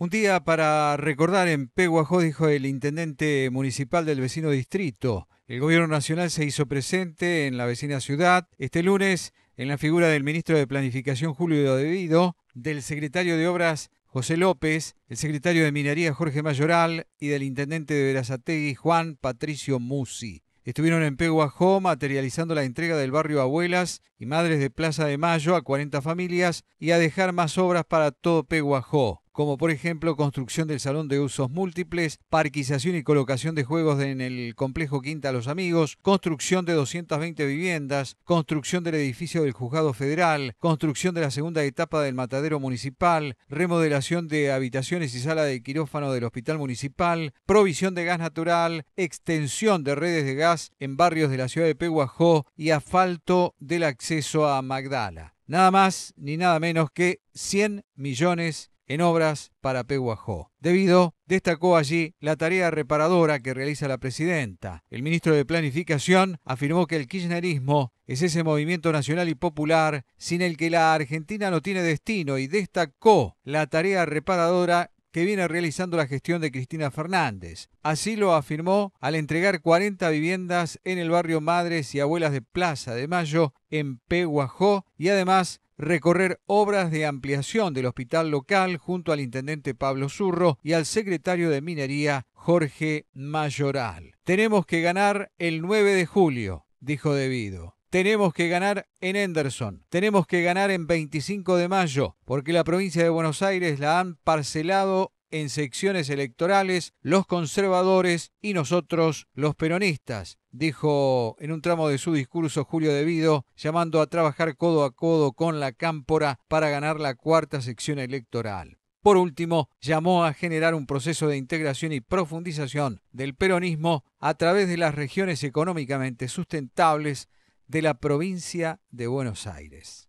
Un día para recordar en Peguajó, dijo el intendente municipal del vecino distrito. El gobierno nacional se hizo presente en la vecina ciudad este lunes en la figura del ministro de Planificación Julio Devido, del secretario de Obras José López, el secretario de Minería Jorge Mayoral y del intendente de Verazategui Juan Patricio Musi. Estuvieron en Peguajó materializando la entrega del barrio Abuelas y Madres de Plaza de Mayo a 40 familias y a dejar más obras para todo Peguajó como por ejemplo construcción del salón de usos múltiples, parquización y colocación de juegos en el complejo Quinta Los Amigos, construcción de 220 viviendas, construcción del edificio del Juzgado Federal, construcción de la segunda etapa del Matadero Municipal, remodelación de habitaciones y sala de quirófano del Hospital Municipal, provisión de gas natural, extensión de redes de gas en barrios de la ciudad de Pehuajó y asfalto del acceso a Magdala. Nada más ni nada menos que 100 millones en obras para Peguajó. Debido, destacó allí la tarea reparadora que realiza la presidenta. El ministro de Planificación afirmó que el kirchnerismo es ese movimiento nacional y popular sin el que la Argentina no tiene destino y destacó la tarea reparadora que viene realizando la gestión de Cristina Fernández. Así lo afirmó al entregar 40 viviendas en el barrio Madres y Abuelas de Plaza de Mayo en Peguajó, y además recorrer obras de ampliación del hospital local junto al intendente Pablo Zurro y al secretario de Minería Jorge Mayoral. Tenemos que ganar el 9 de julio, dijo Devido. Tenemos que ganar en Henderson, tenemos que ganar en 25 de mayo, porque la provincia de Buenos Aires la han parcelado en secciones electorales los conservadores y nosotros los peronistas, dijo en un tramo de su discurso Julio Vido, llamando a trabajar codo a codo con la Cámpora para ganar la cuarta sección electoral. Por último, llamó a generar un proceso de integración y profundización del peronismo a través de las regiones económicamente sustentables de la provincia de Buenos Aires.